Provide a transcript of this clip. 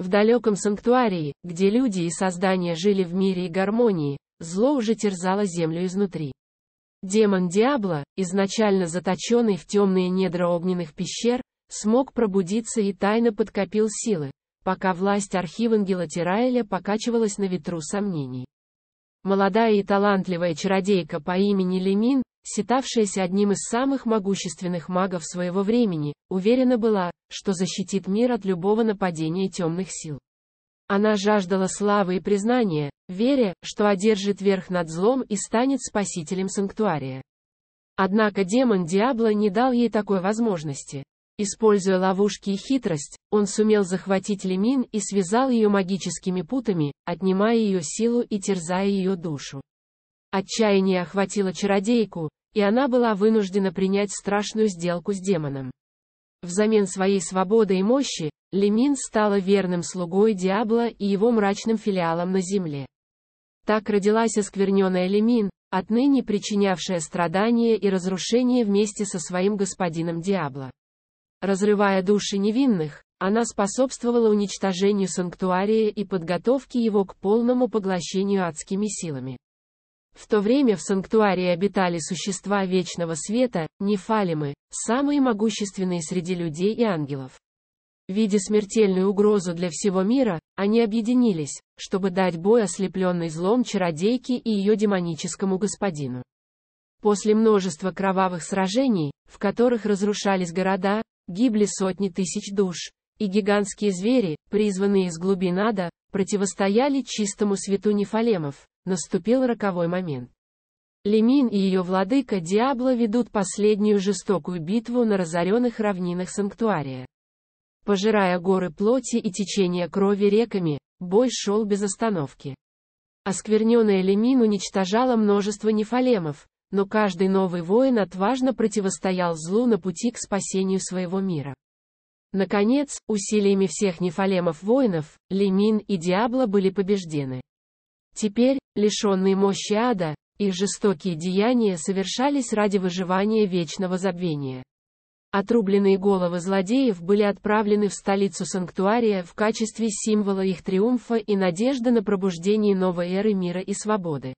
В далеком санктуарии, где люди и создания жили в мире и гармонии, зло уже терзало землю изнутри. Демон Диабло, изначально заточенный в темные недра огненных пещер, смог пробудиться и тайно подкопил силы, пока власть архивангела Тираэля покачивалась на ветру сомнений. Молодая и талантливая чародейка по имени Лемин, считавшаяся одним из самых могущественных магов своего времени, уверена была, что защитит мир от любого нападения темных сил. Она жаждала славы и признания, веря, что одержит верх над злом и станет спасителем санктуария. Однако демон Диабло не дал ей такой возможности. Используя ловушки и хитрость, он сумел захватить Лемин и связал ее магическими путами, отнимая ее силу и терзая ее душу. Отчаяние охватило чародейку, и она была вынуждена принять страшную сделку с демоном. Взамен своей свободы и мощи, Лемин стала верным слугой Диабло и его мрачным филиалом на земле. Так родилась оскверненная Лемин, отныне причинявшая страдания и разрушения вместе со своим господином Диабло. Разрывая души невинных, она способствовала уничтожению санктуария и подготовке его к полному поглощению адскими силами. В то время в санктуарии обитали существа вечного света, нефалимы, самые могущественные среди людей и ангелов. Видя смертельную угрозу для всего мира, они объединились, чтобы дать бой ослепленной злом чародейке и ее демоническому господину. После множества кровавых сражений, в которых разрушались города, гибли сотни тысяч душ, и гигантские звери, призванные из глубин ада, противостояли чистому свету нефалемов, наступил роковой момент. Лемин и ее владыка Диабло ведут последнюю жестокую битву на разоренных равнинах санктуария. Пожирая горы плоти и течение крови реками, бой шел без остановки. Оскверненная Лемин уничтожала множество нефалемов, но каждый новый воин отважно противостоял злу на пути к спасению своего мира. Наконец, усилиями всех нефалемов-воинов, Лемин и Диабло были побеждены. Теперь, лишенные мощи ада, их жестокие деяния совершались ради выживания вечного забвения. Отрубленные головы злодеев были отправлены в столицу Санктуария в качестве символа их триумфа и надежды на пробуждение новой эры мира и свободы.